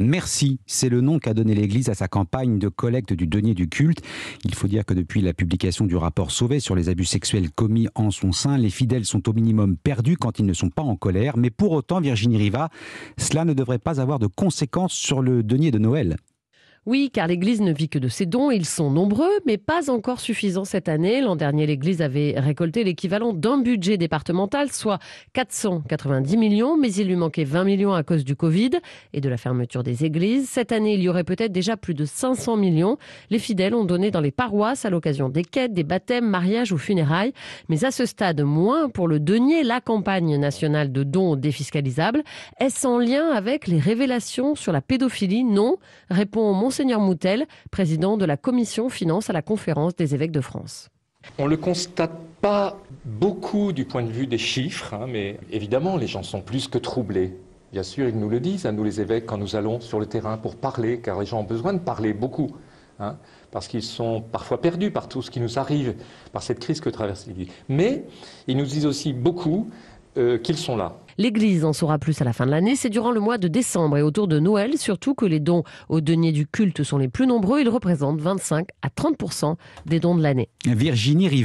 Merci, c'est le nom qu'a donné l'Église à sa campagne de collecte du denier du culte. Il faut dire que depuis la publication du rapport Sauvé sur les abus sexuels commis en son sein, les fidèles sont au minimum perdus quand ils ne sont pas en colère. Mais pour autant, Virginie Riva, cela ne devrait pas avoir de conséquences sur le denier de Noël. Oui, car l'Église ne vit que de ses dons. Ils sont nombreux, mais pas encore suffisants cette année. L'an dernier, l'Église avait récolté l'équivalent d'un budget départemental, soit 490 millions, mais il lui manquait 20 millions à cause du Covid et de la fermeture des églises. Cette année, il y aurait peut-être déjà plus de 500 millions. Les fidèles ont donné dans les paroisses à l'occasion des quêtes, des baptêmes, mariages ou funérailles. Mais à ce stade, moins pour le denier, la campagne nationale de dons défiscalisables. Est-ce en lien avec les révélations sur la pédophilie Non, répond Mons Moutel, président de la commission finance à la conférence des évêques de France. On ne le constate pas beaucoup du point de vue des chiffres, hein, mais évidemment, les gens sont plus que troublés. Bien sûr, ils nous le disent à hein, nous les évêques quand nous allons sur le terrain pour parler, car les gens ont besoin de parler beaucoup, hein, parce qu'ils sont parfois perdus par tout ce qui nous arrive, par cette crise que traverse l'Église. Mais ils nous disent aussi beaucoup euh, qu'ils sont là. L'Église en saura plus à la fin de l'année. C'est durant le mois de décembre et autour de Noël, surtout que les dons aux deniers du culte sont les plus nombreux. Ils représentent 25 à 30 des dons de l'année. Virginie